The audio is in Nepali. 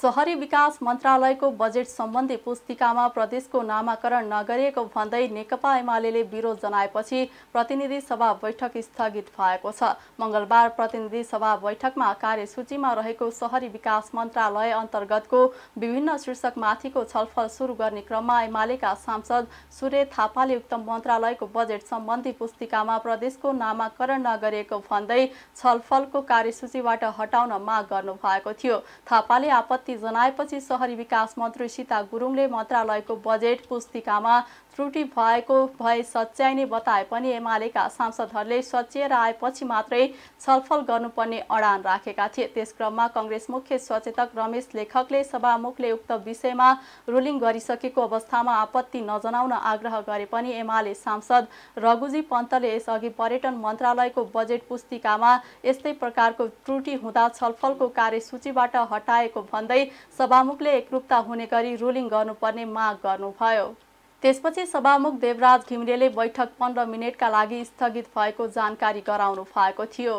सहरी विकास मन्त्रालयको बजेट सम्बन्धी पुस्तिकामा प्रदेशको नामाकरण नगरिएको भन्दै नेकपा एमाले विरोध जनाएपछि प्रतिनिधि सभा बैठक स्थगित भएको छ मङ्गलबार प्रतिनिधि सभा बैठकमा कार्यसूचीमा रहेको सहरी विकास मन्त्रालय अन्तर्गतको विभिन्न शीर्षकमाथिको छलफल सुरु गर्ने क्रममा एमालेका सांसद सूर्य थापाले उक्त मन्त्रालयको बजेट सम्बन्धी पुस्तिकामा प्रदेशको नामाकरण नगरिएको भन्दै छलफलको कार्यसूचीबाट हटाउन माग गर्नुभएको थियो थापाले आपत्ति आपत्ति जनाएपछि सहरी विकास मन्त्री सीता गुरुङले मन्त्रालयको बजेट पुस्तिकामा त्रुटि भएको भए सच्याइने बताए पनि एमालेका सांसदहरूले सच्याएर आएपछि मात्रै छलफल गर्नुपर्ने अडान राखेका थिए त्यसक्रममा कङ्ग्रेस मुख्य सचेतक रमेश लेखकले सभामुखले उक्त विषयमा रुलिङ गरिसकेको अवस्थामा आपत्ति नजनाउन आग्रह गरे पनि एमाले सांसद रघुजी पन्तले यसअघि पर्यटन मन्त्रालयको बजेट पुस्तिकामा यस्तै प्रकारको त्रुटि हुँदा छलफलको कार्यसूचीबाट हटाएको भन्दै गर्दै सभामुखले एकरूपता हुने गरी रुलिङ गर्नुपर्ने माग गर्नुभयो त्यसपछि सभामुख देवराज घिमिरेले बैठक पन्ध्र मिनटका लागि स्थगित भएको जानकारी गराउनु भएको थियो